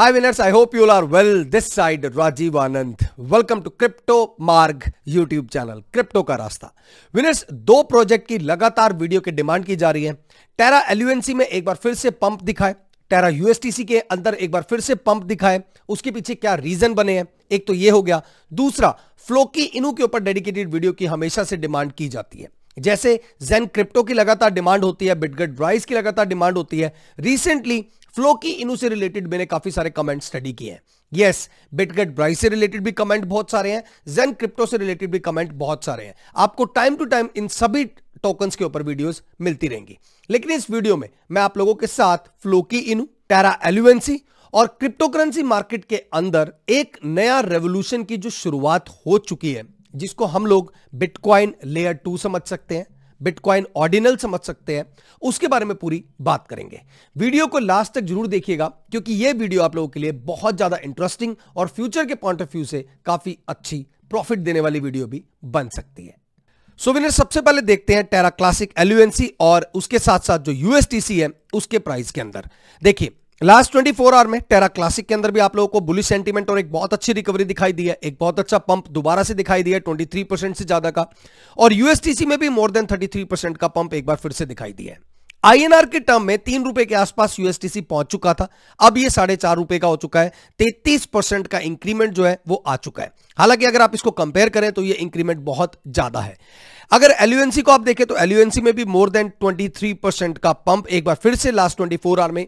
Hi winners, I hope you all are well. This side Rajiv Anand. Welcome to Crypto Marg YouTube channel. Crypto का रास्ता winners दो project की लगातार video की demand की जा रही है टेरा एल्यूएनसी में एक बार फिर से पंप दिखाए टेरा यूएसटीसी के अंदर एक बार फिर से पंप दिखाए उसके पीछे क्या रीजन बने हैं एक तो ये हो गया दूसरा फ्लोकी इनू के ऊपर डेडिकेटेड वीडियो की हमेशा से डिमांड की जाती है जैसे जेन क्रिप्टो की लगातार डिमांड होती है बिटगट राइस की लगातार डिमांड होती है रिसेंटली फ्लो की इनू से रिलेटेड मैंने काफी सारे कमेंट स्टडी किए हैं यस बिटगेट ब्राइस से रिलेटेड भी कमेंट बहुत सारे हैं जेन क्रिप्टो से रिलेटेड भी कमेंट बहुत सारे हैं आपको टाइम टू टाइम इन सभी टोकन्स के ऊपर वीडियोस मिलती रहेंगी लेकिन इस वीडियो में मैं आप लोगों के साथ फ्लोकी इनू टेरा एल्युएंसी और क्रिप्टो करेंसी मार्केट के अंदर एक नया रेवोल्यूशन की जो शुरुआत हो चुकी है जिसको हम लोग बिटकॉइन लेयर टू समझ सकते हैं बिटकॉइन ऑर्डिनल समझ सकते हैं उसके बारे में पूरी बात करेंगे वीडियो को लास्ट तक जरूर देखिएगा क्योंकि यह वीडियो आप लोगों के लिए बहुत ज़्यादा इंटरेस्टिंग और फ्यूचर के पॉइंट ऑफ व्यू से काफ़ी अच्छी प्रॉफिट देने वाली वीडियो भी बन सकती है सो so, विनर सबसे पहले देखते हैं टेरा क्लासिक एल्यूएनसी और उसके साथ साथ जो यूएसटीसी है उसके प्राइस के अंदर देखिए लास्ट 24 आवर में टेरा क्लासिक के अंदर भी आप लोगों को बुलिश सेंटीमेंट और एक बहुत अच्छी रिकवरी दिखाई दी है एक बहुत अच्छा पंप दोबारा से दिखाई दिया 23 परसेंट से ज्यादा का और यूएसटीसी में भी मोर देन 33 परसेंट का पंप एक बार फिर से दिखाई दिया है आईएनआर के टर्म में तीन रुपए के आसपास यूएसटीसी पहुंच चुका था अब ये साढ़े चार रुपए का हो चुका है तैतीस परसेंट का इंक्रीमेंट जो है वो आ चुका है हालांकि अगर आप इसको कंपेयर करें तो ये इंक्रीमेंट बहुत ज्यादा है अगर एलयूएनसी को आप देखें तो एलयूएनसी में भी मोर देन ट्वेंटी परसेंट का पंप एक बार फिर से लास्ट ट्वेंटी आवर में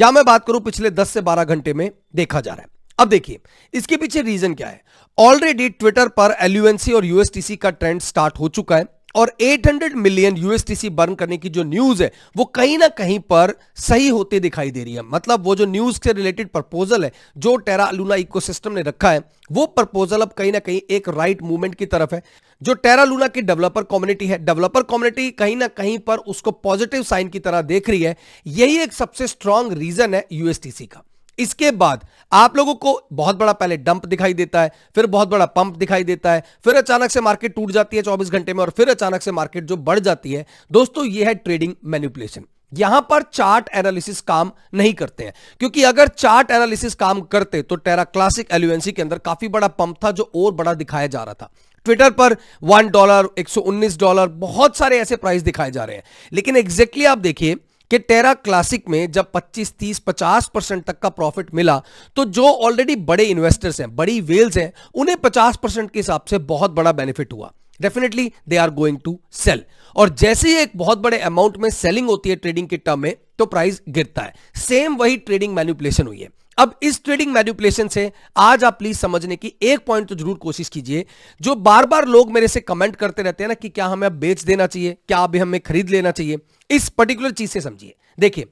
या मैं बात करूं पिछले 10 से 12 घंटे में देखा जा रहा है अब देखिए इसके पीछे रीजन क्या है ऑलरेडी ट्विटर पर एलयूएनसी और यूएसटीसी का ट्रेंड स्टार्ट हो चुका है और 800 मिलियन यूएसटीसी बर्न करने की जो न्यूज है वो कहीं ना कहीं पर सही होते दिखाई दे रही है मतलब वो जो न्यूज से रिलेटेड प्रपोजल है जो टेरा लूना इकोसिस्टम ने रखा है वो प्रपोजल अब कहीं ना कहीं एक राइट मूवमेंट की तरफ है जो टेरा लूना की डेवलपर कम्युनिटी है डेवलपर कम्युनिटी कहीं ना कहीं पर उसको पॉजिटिव साइन की तरह देख रही है यही एक सबसे स्ट्रांग रीजन है यूएसटीसी का इसके बाद आप लोगों को बहुत बड़ा पहले डंप दिखाई देता है फिर बहुत बड़ा पंप दिखाई देता है फिर अचानक से मार्केट टूट जाती है चौबीस घंटे में और फिर अचानक से मार्केट जो बढ़ जाती है दोस्तों यह है ट्रेडिंग मैन्युपुलेशन यहां पर चार्ट एनालिसिस काम नहीं करते हैं क्योंकि अगर चार्ट एनालिसिस काम करते तो टेरा क्लासिक एल्यूएंसी के अंदर काफी बड़ा पंप था जो और बड़ा दिखाया जा रहा था ट्विटर पर वन डॉलर उन्नीस डॉलर बहुत सारे ऐसे प्राइस दिखाए जा रहे हैं लेकिन एग्जैक्टली exactly आप देखिए कि टेरा क्लासिक में जब 25, 30, 50 परसेंट तक का प्रॉफिट मिला तो जो ऑलरेडी बड़े इन्वेस्टर्स हैं बड़ी वेल्स हैं उन्हें 50 परसेंट के हिसाब से बहुत बड़ा बेनिफिट हुआ definitely they are going to sell और जैसे ही एक बहुत बड़े अमाउंट में सेलिंग होती है ट्रेडिंग के टर्म में तो प्राइस गिरता है सेम वही ट्रेडिंग मैन्युपुलेशन हुई है अब इस ट्रेडिंग मैन्युपुलेशन से आज आप प्लीज समझने की एक पॉइंट तो जरूर कोशिश कीजिए जो बार बार लोग मेरे से कमेंट करते रहते हैं ना कि क्या हमें अब बेच देना चाहिए क्या अभी हमें खरीद लेना चाहिए इस पर्टिकुलर चीज से समझिए देखिए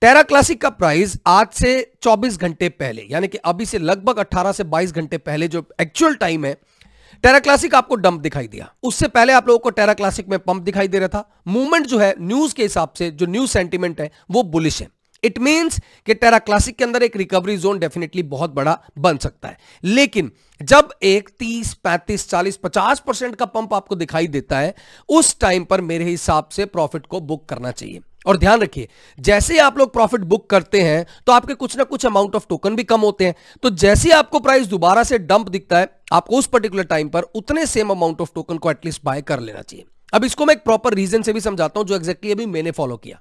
टेरा क्लासिक का प्राइस आज से 24 घंटे पहले यानी कि अभी से लगभग 18 से 22 घंटे पहले जो एक्चुअल टाइम है टेरा क्लासिक आपको डंप दिखाई दिया उससे पहले आप लोगों को टेरा क्लासिक में पंप दिखाई दे रहा था मूवमेंट जो है न्यूज के हिसाब से जो न्यूज सेंटिमेंट है वो बुलिश है इट मींस कि टेरा क्लासिक के अंदर एक रिकवरी जोन डेफिनेटली बहुत बड़ा बन सकता है लेकिन जब एक 30, 35, 40, 50 परसेंट का पंप आपको दिखाई देता है उस टाइम पर मेरे हिसाब से प्रॉफिट को बुक करना चाहिए और ध्यान रखिए जैसे आप लोग प्रॉफिट बुक करते हैं तो आपके कुछ ना कुछ अमाउंट ऑफ टोकन भी कम होते हैं तो जैसे आपको प्राइस दोबारा से डंप दिखता है आपको उस पर्टिकुलर टाइम पर उतने सेम अमाउंट ऑफ टोकन को एटलीस्ट बाय कर लेना चाहिए अब इसको मैं एक प्रॉपर रीजन से भी समझाता हूं जो एग्जैक्टली अभी मैंने फॉलो किया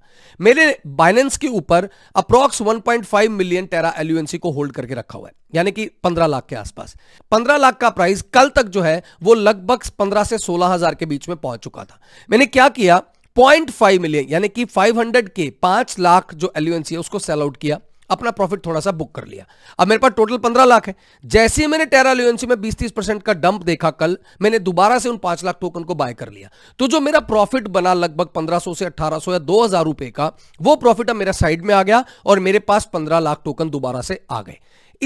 मैंने बाइनेंस के ऊपर अप्रॉक्स 1.5 मिलियन टेरा एल्यूएनसी को होल्ड करके रखा हुआ है यानी कि 15 लाख के आसपास 15 लाख का प्राइस कल तक जो है वो लगभग 15 से 16 हजार के बीच में पहुंच चुका था मैंने क्या किया पॉइंट मिलियन यानी कि फाइव के पांच लाख जो एल्यूएनसी है उसको सेल आउट किया अपना प्रॉफिट थोड़ा सा बुक कर लिया अब मेरे पास टोटल पंद्रह लाख है जैसे ही मैंने टेरा ल्यूएंसी में बीस तीस परसेंट का डंप देखा कल मैंने दोबारा से उन पांच लाख टोकन को बाय कर लिया तो जो मेरा प्रॉफिट बना लगभग पंद्रह से अठारह या दो हजार रुपए का वो प्रॉफिट अब मेरा साइड में आ गया और मेरे पास पंद्रह लाख टोकन दोबारा से आ गए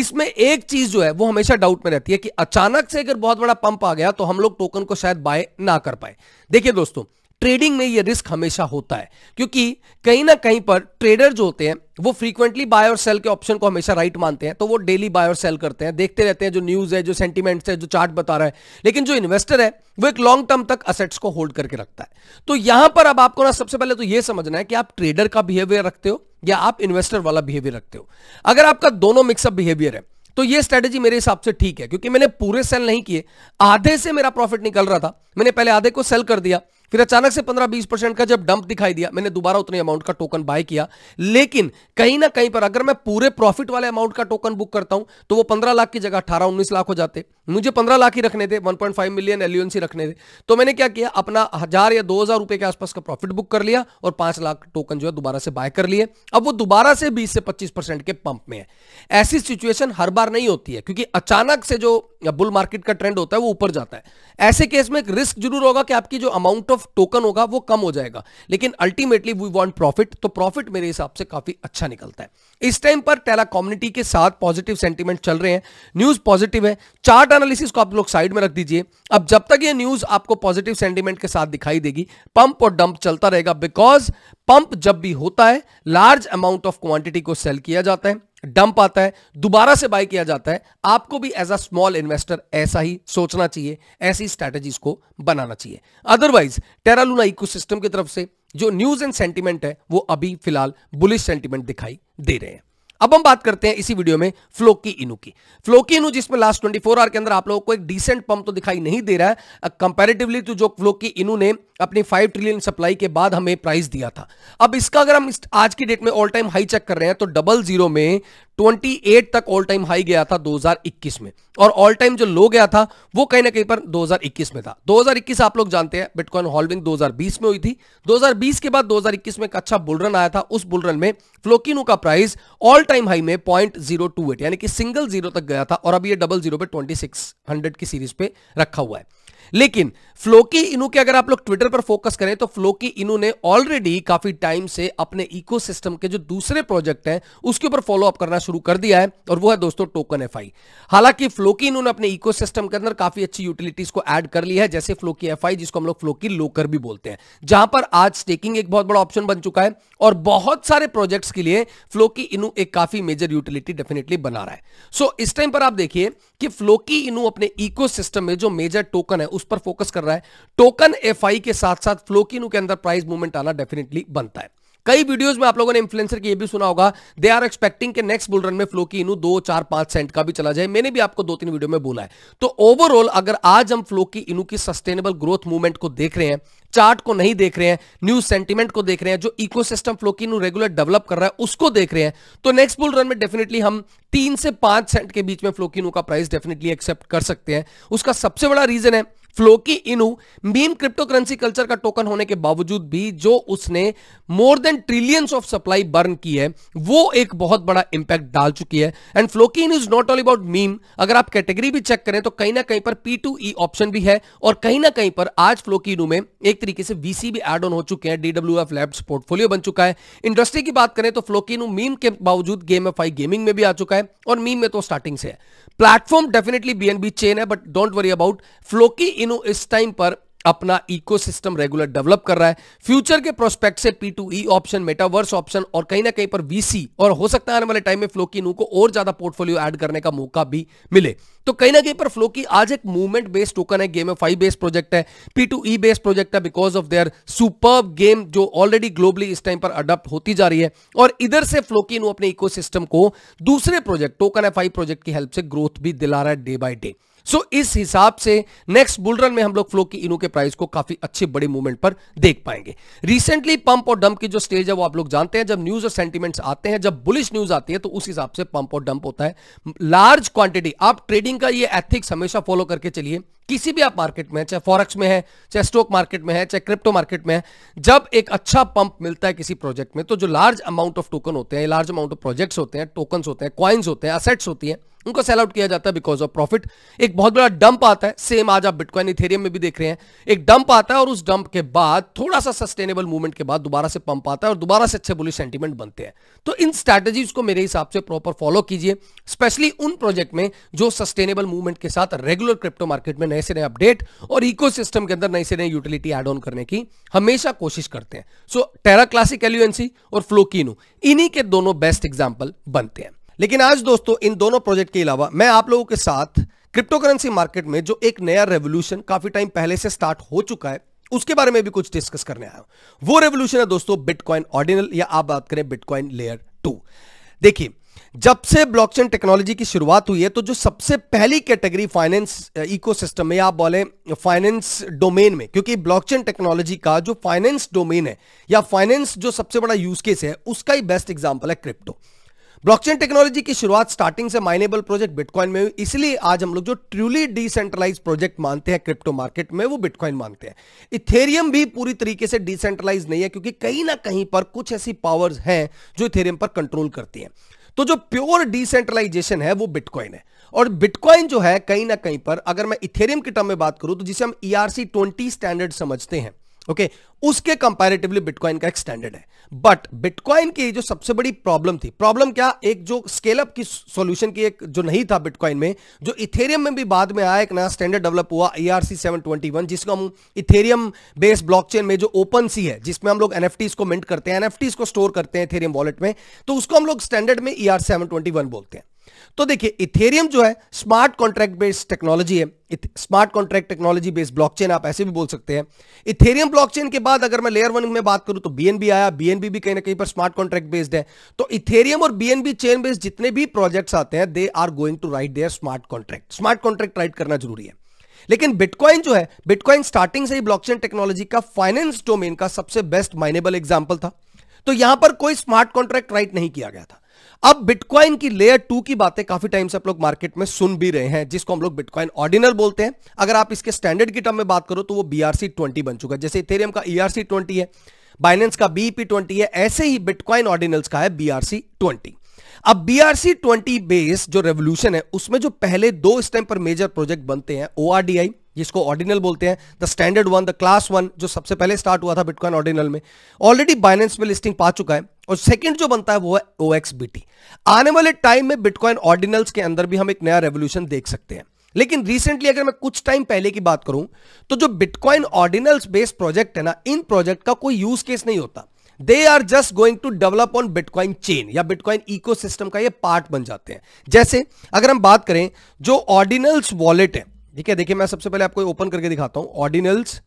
इसमें एक चीज जो है वो हमेशा डाउट में रहती है कि अचानक से अगर बहुत बड़ा पंप आ गया तो हम लोग टोकन को शायद बाय ना कर पाए देखिए दोस्तों ट्रेडिंग में ये रिस्क हमेशा होता है क्योंकि कहीं ना कहीं पर ट्रेडर जो होते हैं वो फ्रीक्वेंटली बाय और सेल के ऑप्शन को हमेशा राइट मानते हैं तो वो डेली बाय और सेल करते हैं देखते रहते हैं जो न्यूज है जो सेंटीमेंट्स है जो चार्ट बता रहा है लेकिन जो इन्वेस्टर है वो एक लॉन्ग टर्म तक असेट्स को होल्ड करके रखता है तो यहां पर अब आपको ना सबसे पहले तो यह समझना है कि आप ट्रेडर का बिहेवियर रखते हो या आप इन्वेस्टर वाला बिहेवियर रखते हो अगर आपका दोनों मिक्सअप बिहेवियर है तो ये स्ट्रेटेजी मेरे हिसाब से ठीक है क्योंकि मैंने पूरे सेल नहीं किए आधे से मेरा प्रॉफिट निकल रहा था मैंने पहले आधे को सेल कर दिया फिर अचानक से 15-20 परसेंट का जब डंप दिखाई दिया मैंने दोबारा उतने अमाउंट का टोकन बाय किया लेकिन कहीं ना कहीं पर अगर मैं पूरे प्रॉफिट वाले अमाउंट का टोकन बुक करता हूं तो वो पंद्रह लाख की जगह अठारह उन्नीस लाख हो जाते मुझे पंद्रह लाख ही रखने थे फाइव मिलियन एलियंसी रखने थे तो मैंने क्या किया अपना हजार या दो हजार रुपए के आसपास का प्रॉफिट बुक कर लिया और पांच लाख टोकन जो है दोबारा से बाय कर लिए अब वो दोबारा से बीस से पच्चीस परसेंट के पंप में है ऐसी सिचुएशन हर बार नहीं होती है क्योंकि अचानक से जो बुल मार्केट का ट्रेंड होता है वो ऊपर जाता है ऐसे केस में एक रिस्क जरूर होगा कि आपकी जो अमाउंट ऑफ टोकन होगा वो कम हो जाएगा लेकिन अल्टीमेटली वी वॉन्ट प्रॉफिट तो प्रॉफिट मेरे हिसाब से काफी अच्छा निकलता है इस टाइम पर टेला कम्युनिटी के साथ पॉजिटिव सेंटिमेंट चल रहे हैं न्यूज पॉजिटिव है चार्ट मार्केट एनालिसिस को आप लोग साइड में रख दीजिए अब जब तक ये न्यूज आपको पॉजिटिव सेंटीमेंट के साथ दिखाई देगी पंप और डंप चलता रहेगा बिकॉज पंप जब भी होता है लार्ज अमाउंट ऑफ क्वांटिटी को सेल किया जाता है डंप आता है दोबारा से बाय किया जाता है आपको भी एज अ स्मॉल इन्वेस्टर ऐसा ही सोचना चाहिए ऐसी स्ट्रैटेजीज को बनाना चाहिए अदरवाइज टेरालूना इकोसिस्टम की तरफ से जो न्यूज एंड सेंटीमेंट है वो अभी फिलहाल बुलिश सेंटीमेंट दिखाई दे रहे हैं अब हम बात करते हैं इसी वीडियो में फ्लोकी इनू की फ्लोकी इनू जिसमें लास्ट 24 आवर के अंदर आप लोगों को एक डिसेंट पंप तो दिखाई नहीं दे रहा है कंपेरेटिवली तो जो फ्लोकी इनू ने अपने फाइव ट्रिलियन सप्लाई के बाद हमें प्राइस दिया था अब इसका अगर हम आज की डेट में ऑल टाइम हाई चेक कर रहे हैं तो डबल जीरो में 28 तक ऑल टाइम हाई गया था 2021 में और ऑल टाइम जो लो गया था वो कहीं ना कहीं पर 2021 में था 2021 आप लोग जानते हैं बिटकॉइन हॉलविंग 2020 में हुई थी 2020 के बाद 2021 में एक अच्छा बुलरन आया था उस बुलरन में फ्लोकिनो का प्राइस ऑल टाइम हाई में पॉइंट जीरो टू एट यानी कि सिंगल जीरो तक गया था और अब ये डबल जीरो पे ट्वेंटी की सीरीज पे रखा हुआ है लेकिन फ्लोकी इनू के अगर आप लोग ट्विटर पर फोकस करें तो फ्लोकी इनू ने ऑलरेडी काफी टाइम से अपने इकोसिस्टम के जो दूसरे प्रोजेक्ट हैं उसके ऊपर फॉलो अप करना शुरू कर दिया है और वो है दोस्तों टोकन एफ हालांकि फ्लोकी इन्होंने अपने इको के अंदर काफी अच्छी यूटिलिटीज को एड कर लिया है जैसे फ्लोकी एफ जिसको हम लोग फ्लोकी लोकर भी बोलते हैं जहां पर आज स्टेकिंग एक बहुत बड़ा ऑप्शन बन चुका है और बहुत सारे प्रोजेक्ट्स के लिए फ्लोकी इनू एक काफी मेजर यूटिलिटी डेफिनेटली बना रहा है सो so, इस टाइम पर आप देखिए कि फ्लोकी इनू अपने इकोसिस्टम में जो मेजर टोकन है उस उस पर फोकस कर रहा है टोकन एफ के साथ साथ फ्लोकिनू के अंदर प्राइस मूवमेंट आना डेफिनेटली बनता है कई वीडियोस में आप लोगों ने इन्फ्लुएंसर की ये भी सुना होगा दे आर एक्सपेक्टिंग के नेक्स्ट बुल रन में फ्लो की इनू दो चार पांच सेंट का भी चला जाए मैंने भी आपको दो तीन वीडियो में बोला है तो ओवरऑल अगर आज हम फ्लो की इनू की सस्टेनेबल ग्रोथ मूवमेंट को देख रहे हैं चार्ट को नहीं देख रहे हैं न्यू सेंटिमेंट को देख रहे हैं जो ecosystem Floki regular develop कर रहा है उसको देख रहे हैं तो नेक्स्ट बुल रन में डेफिनेटली हम तीन से पांच सेंट के बीच में फ्लोकिनू का प्राइस डेफिनेटली एक्सेप्ट कर सकते हैं उसका सबसे बड़ा रीजन है Floki Inu meme crypto currency culture का टोकन होने के बावजूद भी जो उसने more than trillions of supply burn की है वो एक बहुत बड़ा इंपैक्ट डाल चुकी है and Floki is not all about meme अगर आप कैटेगरी भी चेक करें तो कहीं ना कहीं पर पी टू ई ऑप्शन भी है और कहीं ना कहीं पर आज फ्लोकी में एक तरीके से वीसी भी एड ऑन हो चुके हैं डीडब्ल्यू एफ लैब्स पोर्टफोलियो बन चुका है इंडस्ट्री की बात करें तो फ्लोकीनू मीम के बावजूद गेम एफ आई गेमिंग में भी आ चुका है और मीम में तो स्टार्टिंग से है प्लेटफॉर्म डेफिनेटली बीएनबी चेन है but don't worry about Floki in इस टाइम पर अपना इकोसिस्टम रेगुलर डेवलप कर रहा है फ्यूचर के प्रोस्पेक्ट से P to E option metaverse option और कहीं ना कहीं पर वीसी और हो सकता है आने वाले टाइम में फ्लो की नू को और ज्यादा पोर्टफोलियो ऐड करने का मौका भी मिले तो कहीं ना कहीं पर फ्लो की आज एक मूवमेंट बेस्ड टोकन है गेम फाइव बेस्ड प्रोजेक्ट है P to E based project है because of their super game जो ऑलरेडी ग्लोबली इस टाइम पर अडप्ट होती जा रही है और इधर से नू अपने इकोसिस्टम को दूसरे प्रोजेक्ट टोकन है फाइव प्रोजेक्ट की हेल्प से ग्रोथ भी दिला रहा है day by day so so, इस हिसाब से नेक्स्ट बुलरन में हम लोग फ्लो की इनो के प्राइस को काफी अच्छे बड़े मूवमेंट पर देख पाएंगे रिसेंटली पंप और डंप की जो स्टेज है वो आप लोग जानते हैं जब न्यूज और सेंटीमेंट्स आते हैं जब बुलिश न्यूज आती है तो उस हिसाब से पंप और डंप होता है लार्ज क्वांटिटी आप ट्रेडिंग का ये एथिक्स हमेशा फॉलो करके चलिए किसी भी आप मार्केट में चाहे फॉरेक्स में है चाहे स्टॉक मार्केट में है चाहे क्रिप्टो मार्केट में है जब एक अच्छा पंप मिलता है किसी प्रोजेक्ट में तो जो लार्ज अमाउंट ऑफ टोकन होते हैं लार्ज अमाउंट ऑफ प्रोजेक्ट्स होते हैं टोकन्स होते हैं क्वाइंस होते हैं असेट्स होती हैं उनको सेल आउट किया जाता है बिकॉज ऑफ प्रॉफिट एक बहुत बड़ा डंप आता है सेम आज आप बिटकॉइन इथेरियम में भी देख रहे हैं एक डंप आता है और उस डंप के बाद थोड़ा सा सस्टेनेबल मूवमेंट के बाद दोबारा से पंप आता है और दोबारा से अच्छे बुलिश सेंटीमेंट बनते हैं तो इन स्ट्रैटेजीज को मेरे हिसाब से प्रॉपर फॉलो कीजिए स्पेशली उन प्रोजेक्ट में जो सस्टेनेबल मूवमेंट के साथ रेगुलर क्रिप्टो मार्केट में नए से नए अपडेट और इकोसिस्टम के अंदर नए से नए यूटिलिटी एड ऑन करने की हमेशा कोशिश करते हैं सो टेरा क्लासिक एल्यूएनसी और फ्लोकिनो इन्हीं के दोनों बेस्ट एग्जाम्पल बनते हैं लेकिन आज दोस्तों इन दोनों प्रोजेक्ट के अलावा मैं आप लोगों के साथ क्रिप्टो करेंसी मार्केट में जो एक नया रेवोल्यूशन काफी टाइम पहले से स्टार्ट हो चुका है उसके बारे में भी कुछ डिस्कस करने आया हूं वो रेवोल्यूशन है दोस्तों बिटकॉइन ऑर्डिनल या आप बात करें बिटकॉइन लेयर टू देखिए जब से ब्लॉकचेन टेक्नोलॉजी की शुरुआत हुई है तो जो सबसे पहली कैटेगरी फाइनेंस इकोसिस्टम में आप बोले फाइनेंस डोमेन में क्योंकि ब्लॉकचेन टेक्नोलॉजी का जो फाइनेंस डोमेन है या फाइनेंस जो सबसे बड़ा यूज केस है उसका ही बेस्ट एग्जाम्पल है क्रिप्टो ब्लॉकचेन टेक्नोलॉजी की शुरुआत स्टार्टिंग से माइनेबल प्रोजेक्ट बिटकॉइन में हुई इसलिए आज हम लोग जो ट्रूली डिसेंट्रलाइज प्रोजेक्ट मानते हैं क्रिप्टो मार्केट में वो बिटकॉइन मानते हैं इथेरियम भी पूरी तरीके से डिसेंट्रलाइज नहीं है क्योंकि कहीं ना कहीं पर कुछ ऐसी पावर्स हैं जो इथेरियम पर कंट्रोल करती हैं तो जो प्योर डिसेंट्रलाइजेशन है वो बिटकॉइन है और बिटकॉइन जो है कहीं ना कहीं पर अगर मैं इथेरियम की टर्म में बात करूं तो जिसे हम ईआरसी ट्वेंटी स्टैंडर्ड समझते हैं ओके okay, उसके कंपैरेटिवली बिटकॉइन का एक स्टैंडर्ड है बट बिटकॉइन की जो सबसे बड़ी प्रॉब्लम थी प्रॉब्लम क्या एक जो स्केलअप की सॉल्यूशन की एक जो नहीं था बिटकॉइन में जो इथेरियम में भी बाद में आया एक नया स्टैंडर्ड डेवलप हुआ E R C seven twenty one जिसको हम इथेरियम बेस्ड ब्लॉकचेन में जो ओपन सी है जिसमें हम लोग एन को मिंट करते हैं एन को स्टोर करते हैं इथेरियम वॉलेट में तो उसको हम लोग स्टैंडर्ड में E R seven twenty one बोलते हैं तो देखिए इथेरियम जो है स्मार्ट कॉन्ट्रैक्ट बेस्ड टेक्नोलॉजी है smart contract technology based blockchain आप ऐसे भी बोल सकते हैं इथेरियम ब्लॉकचेन के बाद अगर मैं लेयर वन में बात करूं तो बीएनबी आया बीएनबी भी कहीं ना कहीं पर स्मार्ट कॉन्ट्रैक्ट बेस्ड है तो इथेरियम और बीएनबी चेन बेस्ड जितने भी प्रोजेक्ट्स आते हैं they are going to write their smart contract smart contract write करना जरूरी है लेकिन बिटकॉइन जो है बिटकॉइन स्टार्टिंग से ही ब्लॉकचेन टेक्नोलॉजी का फाइनेंस डोमेन का सबसे बेस्ट माइनेबल एग्जाम्पल था तो यहां पर कोई स्मार्ट कॉन्ट्रैक्ट राइट नहीं किया गया था अब बिटकॉइन की लेयर टू की बातें काफी टाइम से आप लोग मार्केट में सुन भी रहे हैं जिसको हम लोग बिटकॉइन ऑर्डिनल बोलते हैं अगर आप इसके स्टैंडर्ड की टर्म में बात करो तो वो बीआरसी ट्वेंटी बन चुका है जैसे इथेरियम का ईआरसी e ट्वेंटी है बाइनेंस का बीपी ट्वेंटी है ऐसे ही बिटकॉइन ऑर्डिनल्स का है बीआरसी ट्वेंटी अब बीआरसी ट्वेंटी बेस जो रेवोल्यूशन है उसमें जो पहले दो स्टेम पर मेजर प्रोजेक्ट बनते हैं ओ जिसको ऑर्डिनल बोलते हैं the standard one the class one जो सबसे पहले स्टार्ट हुआ था बिटकॉइन ऑर्डिनल में ऑलरेडी बाइनेंस में लिस्टिंग पा चुका है और सेकंड जो बनता है वो है ओ एक्स आने वाले टाइम में बिटकॉइन ऑर्डिनल्स के अंदर भी हम एक नया रेवोल्यूशन देख सकते हैं लेकिन रिसेंटली अगर मैं कुछ टाइम पहले की बात करूं तो जो बिटकॉइन ऑर्डिनल्स बेस्ड प्रोजेक्ट है ना इन प्रोजेक्ट का कोई यूज केस नहीं होता they are just going to develop on bitcoin chain या बिटकॉइन इको का ये पार्ट बन जाते हैं जैसे अगर हम बात करें जो ऑर्डिनल्स वॉलेट है ठीक है देखिए मैं सबसे पहले आपको ओपन करके दिखाता हूं ordinals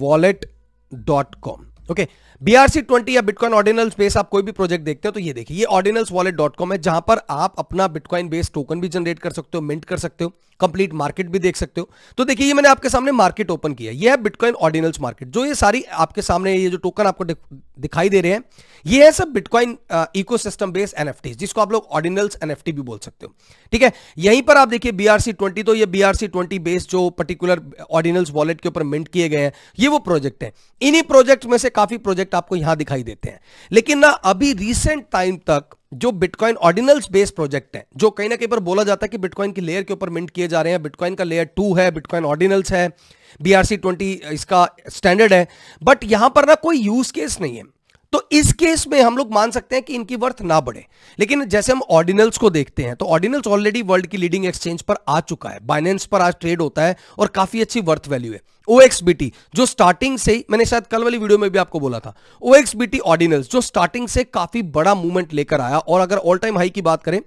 wallet dot com okay BRC twenty या बिटकॉइन ऑर्डिनल बेस आप कोई भी प्रोजेक्ट देखते हो तो ये देखिए ये ऑर्डिनल्स वॉलेट डॉट कॉम है जहां पर आप अपना बिटकॉइन बेस्ड टोकन भी जनरेट कर सकते हो मिंट कर सकते हो कंप्लीट मार्केट भी देख सकते हो तो देखिए ये मैंने आपके सामने मार्केट ओपन किया ये है बिटकॉइन ऑर्डिनल्स मार्केट जो ये सारी आपके सामने ये जो टोकन आपको दिखाई दे रहे हैं ये है सब बिटकॉइन इको सिस्टम बेस्ड एन जिसको आप लोग ऑर्डिनल्स एन भी बोल सकते हो ठीक है यहीं पर आप देखिए बीआरसी ट्वेंटी तो ये बीआरसी ट्वेंटी बेस्ड जो पर्टिकुलर ऑर्डिनल्स वॉलेट के ऊपर मिंट किए गए हैं ये वो प्रोजेक्ट है इन्हीं प्रोजेक्ट में से काफ़ी प्रोजेक्ट आपको यहां दिखाई देते हैं लेकिन ना अभी रिसेंट टाइम तक जो बिटकॉइन ऑर्डिनल्स बेस्ड प्रोजेक्ट हैं जो कहीं ना कहीं पर बोला जाता है कि बिटकॉइन की लेयर के ऊपर मिंट किए जा रहे हैं बिटकॉइन का लेयर टू है बिटकॉइन ऑर्डिनल्स है बी आर ट्वेंटी इसका स्टैंडर्ड है बट यहां पर ना कोई यूज केस नहीं है तो इस केस में हम लोग मान सकते हैं कि इनकी वर्थ ना बढ़े लेकिन जैसे हम ऑर्डिनल्स को देखते हैं तो ऑर्डिनल्स ऑलरेडी वर्ल्ड की लीडिंग एक्सचेंज पर आ चुका है बाइनेंस पर आज ट्रेड होता है और काफी अच्छी वर्थ वैल्यू है OXBT जो स्टार्टिंग से मैंने शायद कल वाली वीडियो में भी आपको बोला था OXBT ऑर्डिनल्स जो स्टार्टिंग से काफी बड़ा मूवमेंट लेकर आया और अगर ऑल टाइम हाई की बात करें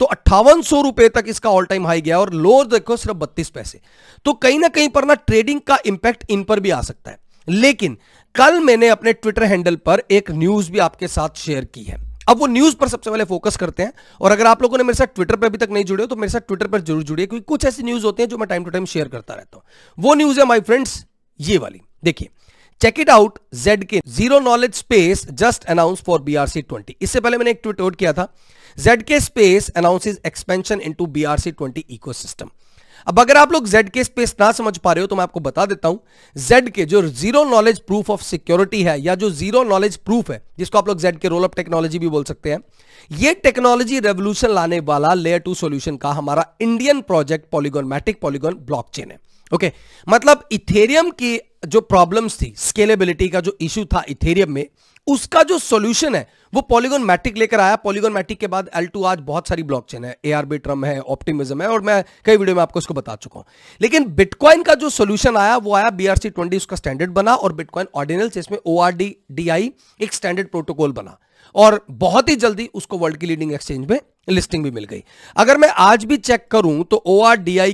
तो अट्ठावन रुपए तक इसका ऑल टाइम हाई गया और लो देखो सिर्फ बत्तीस पैसे तो कहीं ना कहीं पर ना ट्रेडिंग का इंपैक्ट इन पर भी आ सकता है लेकिन कल मैंने अपने ट्विटर हैंडल पर एक न्यूज भी आपके साथ शेयर की है अब वो न्यूज पर सबसे पहले फोकस करते हैं और अगर आप लोगों ने मेरे साथ ट्विटर पर अभी तक नहीं जुड़े हो तो मेरे साथ ट्विटर पर जरूर जुड़िए क्योंकि कुछ ऐसी न्यूज होती है जो मैं टाइम टू टाइम शेयर करता रहता हूं वो न्यूज है माई फ्रेंड्स ये वाली देखिए check it out Z K zero knowledge space just announce for BRC twenty इससे पहले मैंने एक ट्वीट आउट किया था Z K space is expansion in our BRC twenty ecosystem अब अगर आप लोग जेड के स्पेस ना समझ पा रहे हो तो मैं आपको बता देता हूं जेड के जो zero knowledge proof of security है या जो जीरो नॉलेज प्रूफ है जिसको आप लोग Z K role of technology भी बोल सकते हैं ये टेक्नोलॉजी रेवोल्यूशन लाने वाला लेयर टू सोल्यूशन का हमारा Indian project Polygon Matic Polygon chain है ओके okay, मतलब इथेरियम की जो प्रॉब्लम्स थी स्केलेबिलिटी का जो इश्यू था इथेरियम में उसका जो सोल्यूशन है वो पॉलीगोन मैट्रिक लेकर आया पॉलीगोन मैट्रिक के बाद एल टू आज बहुत सारी ब्लॉकचेन है ए आर्बिट्रम है ऑप्टिमिज्म है और मैं कई वीडियो में आपको इसको बता चुका हूं लेकिन बिटकॉइन का जो सोल्यूशन आया वो आया बीआरसी ट्वेंटी उसका स्टैंडर्ड बना और बिटकॉइन ऑर्डिनल जिसमें O R D D I एक स्टैंडर्ड प्रोटोकॉल बना और बहुत ही जल्दी उसको वर्ल्ड की लीडिंग एक्सचेंज में लिस्टिंग भी मिल गई अगर मैं आज भी चेक करूं तो ओ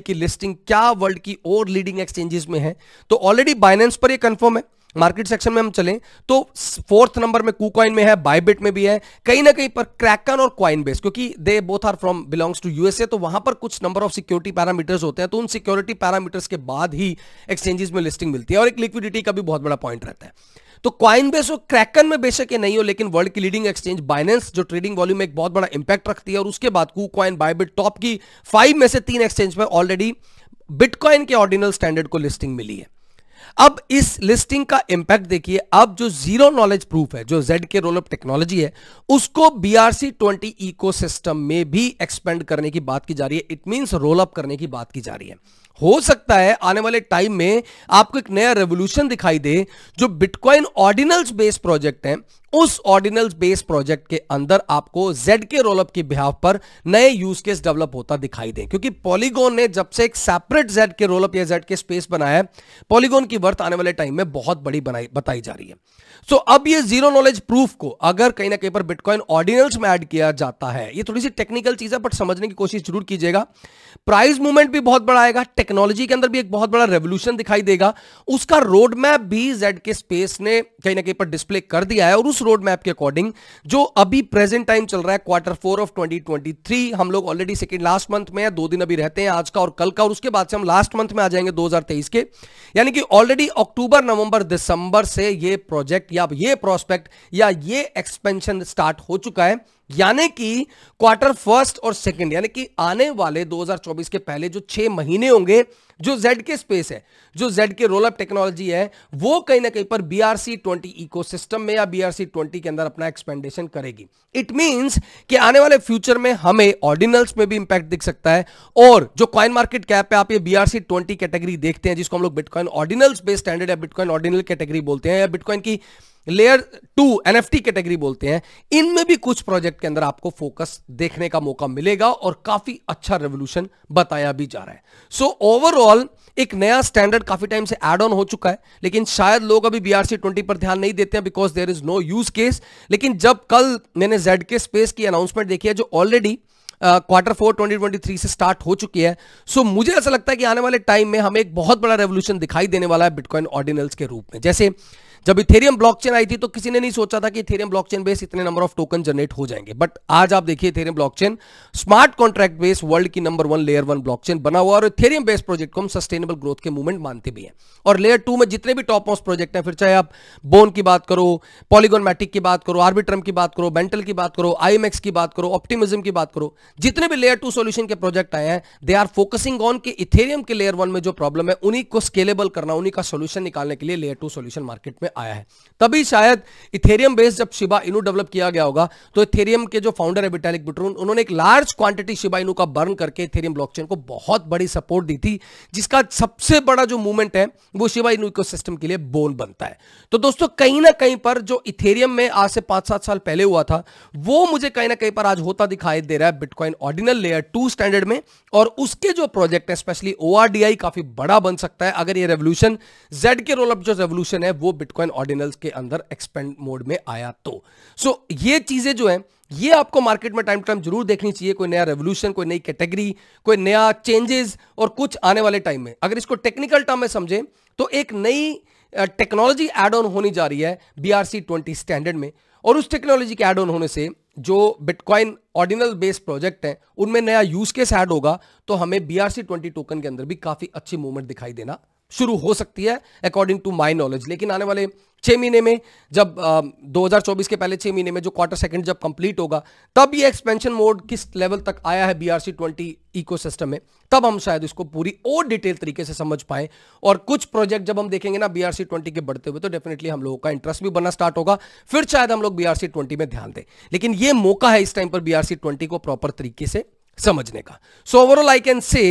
की लिस्टिंग क्या वर्ल्ड की और लीडिंग एक्सचेंजेस में है तो ऑलरेडी बाइनेंस पर यह कंफर्म है मार्केट सेक्शन में हम चलें तो फोर्थ नंबर में कूकॉइन में है बायबिट में भी है कहीं ना कहीं पर क्रैकन और क्वाइन बेस क्योंकि they both are from belongs to USA तो वहां पर कुछ नंबर ऑफ सिक्योरिटी पैरामीटर्स होते हैं तो उन सिक्योरिटी पैरामीटर्स के बाद ही एक्सचेंजेस में लिस्टिंग मिलती है और एक लिक्विडिटी का भी बहुत बड़ा पॉइंट रहता है तो क्वाइन बेस और क्रैकन में बेशक ये नहीं हो लेकिन वर्ल्ड की लीडिंग एक्सचेंज बाइनेंस जो ट्रेडिंग वॉल्यूम में एक बहुत बड़ा इंपैक्ट रखती है और उसके बाद कू क्वाइन बायबिट टॉप की फाइव में से तीन एक्सचेंज में ऑलरेडी बिटकॉइन के ऑर्डिनल स्टैंडर्ड को लिस्टिंग मिली है अब इस लिस्टिंग का इंपैक्ट देखिए अब जो जीरो नॉलेज प्रूफ है जो Z K role of technology है उसको बीआरसी ट्वेंटी इकोसिस्टम में भी एक्सपेंड करने की बात की जा रही है इट मींस रोल अप करने की बात की जा रही है हो सकता है आने वाले टाइम में आपको एक नया रेवोल्यूशन दिखाई दे जो बिटकॉइन ऑर्डिनल्स बेस्ड प्रोजेक्ट है उस ऑर्डिनल बेस प्रोजेक्ट के अंदर आपको जेड के रोलअप के बिहाव पर नए यूज केस डेवलप होता दिखाई दें क्योंकि पॉलीगोन ने जब से एक सेपरेट जेड के रोलअप या जेड के स्पेस बनाया है पॉलीगोन की वर्थ आने वाले टाइम में बहुत बड़ी बनाई बताई जा रही है सो so, अब ये जीरो नॉलेज प्रूफ को अगर कहीं ना कहीं पर बिटकॉइन ऑर्डिनल्स में ऐड किया जाता है ये थोड़ी सी टेक्निकल चीज है बट समझने की कोशिश जरूर कीजिएगा प्राइस मूवमेंट भी बहुत बड़ा आएगा टेक्नोलॉजी के अंदर भी एक बहुत बड़ा रेवोल्यूशन दिखाई देगा उसका रोडमैप भी जेड के स्पेस ने कहीं ना कहीं पर डिस्प्ले कर दिया है और उस रोड मैप के अकॉर्डिंग जो अभी प्रेजेंट टाइम चल रहा है क्वार्टर फोर ऑफ 2023 हम लोग ऑलरेडी सेकेंड लास्ट मंथ में दो दिन अभी रहते हैं आज का और कल का और उसके बाद से हम लास्ट मंथ में आ जाएंगे 2023 के यानी कि ऑलरेडी अक्टूबर नवंबर दिसंबर से ये प्रोजेक्ट या ये प्रोस्पेक्ट या ये एक्सपेंशन स्टार्ट हो चुका है यानी कि क्वार्टर फर्स्ट और सेकंड यानी कि आने वाले 2024 के पहले जो छह महीने होंगे जो जेड के स्पेस है जो Z K roll up technology है वो कहीं ना कहीं पर बी 20 इकोसिस्टम में या बीआरसी 20 ट्वेंटी के अंदर अपना एक्सपेंडेशन करेगी इट मींस कि आने वाले फ्यूचर में हमें ऑर्डिनल्स में भी इंपैक्ट दिख सकता है और जो कॉइन मार्केट कैप है आप ये बीआरसी ट्वेंटी कैटेगरी देखते हैं जिसको हम लोग बिटकॉइन ऑर्डिनल्स बेस्ड स्टैंडर्ड या बिटकॉइन ऑर्डिनल कैटेगरी बोलते हैं या बिटकॉइन की लेयर टू एनएफटी कैटेगरी बोलते हैं इनमें भी कुछ प्रोजेक्ट के अंदर आपको फोकस देखने का मौका मिलेगा और काफी अच्छा रेवोल्यूशन बताया भी जा रहा है सो so, ओवरऑल एक नया स्टैंडर्ड काफी टाइम से एड ऑन हो चुका है लेकिन शायद लोग अभी बीआरसी ट्वेंटी पर ध्यान नहीं देते हैं because there is no use case लेकिन जब कल मैंने जेड के स्पेस की अनाउंसमेंट देखी है जो ऑलरेडी क्वार्टर फोर 2023 से स्टार्ट हो चुकी है सो so, मुझे ऐसा लगता है कि आने वाले टाइम में हमें एक बहुत बड़ा रेवोल्यूशन दिखाई देने वाला है बिटकॉइन ऑर्डिनल्स के रूप में जैसे जब इथेरियम ब्लॉकचेन आई थी तो किसी ने नहीं सोचा था कि इथेरियम ब्लॉकचेन बेस इतने नंबर ऑफ टोकन जनरेट हो जाएंगे बट आज आप देखिए Ethereum blockchain smart contract base world की number one layer one blockchain बना हुआ और इथेरियम बेस्ड प्रोजेक्ट को हम सस्टेनेबल ग्रोथ के मूवमेंट मानते भी हैं और लेयर टू में जितने भी टॉप मोस्ट प्रोजेक्ट हैं फिर चाहे आप बोन की बात करो पॉलीगोनमेटिक की बात करो आर्बिट्रम की बात करो बेंटल की बात करो आईएमएक्स की बात करो ऑप्टिमिज्म की बात करो जितने भी लेयर टू सोल्यूशन के प्रोजेक्ट आए हैं दे आर फोकसिंग ऑन के इथेरियम के लेयर वन में जो प्रॉब्लम है उन्हीं को स्केलेबल करना उन्हीं का सोल्यूशन निकालने के लिए लेयर टू सोल्यूशन मार्केट में आया है तभी शायद इथेरियम बेस्ड जब शिबा इनू डेवलप किया गया होगा तो इथेरियम के जो फाउंडर है बिटेलिक बिट्रून उन्होंने एक लार्ज क्वांटिटी शिबा इनू का बर्न करके इथेरियम ब्लॉकचेन को बहुत बड़ी सपोर्ट दी थी जिसका सबसे बड़ा जो मूवमेंट है वो शिबा इनू इको के लिए बोन बनता है तो दोस्तों कहीं ना कहीं पर जो इथेरियम में आज से पांच सात साल पहले हुआ था वो मुझे कहीं ना कहीं पर आज होता दिखाई दे रहा है bitcoin ordinal layer two standard में और उसके जो प्रोजेक्ट है स्पेशली ओ काफी बड़ा बन सकता है अगर ये revolution Z K roll up जो रेवल्यूशन है वो बिटकॉइन वेपन ऑर्डिनल्स के अंदर एक्सपेंड मोड में आया तो सो so, ये चीजें जो है ये आपको मार्केट में टाइम टू टाइम जरूर देखनी चाहिए कोई नया रेवोल्यूशन कोई नई कैटेगरी कोई नया चेंजेस और कुछ आने वाले टाइम में अगर इसको टेक्निकल टर्म में समझे तो एक नई टेक्नोलॉजी एड ऑन होनी जा रही है बी ट्वेंटी स्टैंडर्ड में और उस टेक्नोलॉजी के एड ऑन होने से जो बिटकॉइन ऑर्डिनल बेस्ड प्रोजेक्ट है उनमें नया यूज केस ऐड होगा तो हमें B R C twenty token के अंदर भी काफी अच्छी मूवमेंट दिखाई देना शुरू हो सकती है अकॉर्डिंग टू माई नॉलेज लेकिन आने वाले छः महीने में जब हजार चौबीस के पहले छः महीने में जो क्वार्टर सेकंड जब कंप्लीट होगा तब ये एक्सपेंशन मोड किस लेवल तक आया है B R C twenty ecosystem में तब हम शायद इसको पूरी और डिटेल तरीके से समझ पाएं और कुछ प्रोजेक्ट जब हम देखेंगे ना बी आर सी ट्वेंटी के बढ़ते हुए तो डेफिनेटली हम लोगों का इंटरेस्ट भी बनना स्टार्ट होगा फिर शायद हम लोग बी आर सी ट्वेंटी में ध्यान दें लेकिन ये मौका है इस टाइम पर बी आर सी ट्वेंटी को प्रॉपर तरीके से समझने का so overall I can say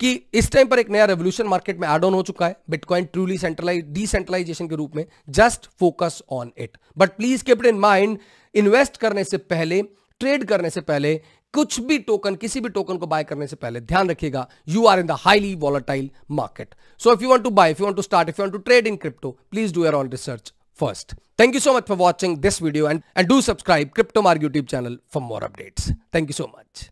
कि इस टाइम पर एक नया रेवोल्यूशन मार्केट में एड ऑन हो चुका है बिटकॉइन ट्रूली सेंट्रलाइज डिसेंट्रलाइजेशन के रूप में just focus on it but please keep it in mind invest करने से पहले ट्रेड करने से पहले कुछ भी टोकन किसी भी टोकन को बाय करने से पहले ध्यान रखिएगा you are in the highly volatile market so if you want to buy if you want to start if you want to trade in crypto please do your own research thank you so much for watching this video and and do subscribe crypto Marg YouTube channel for more updates thank you so much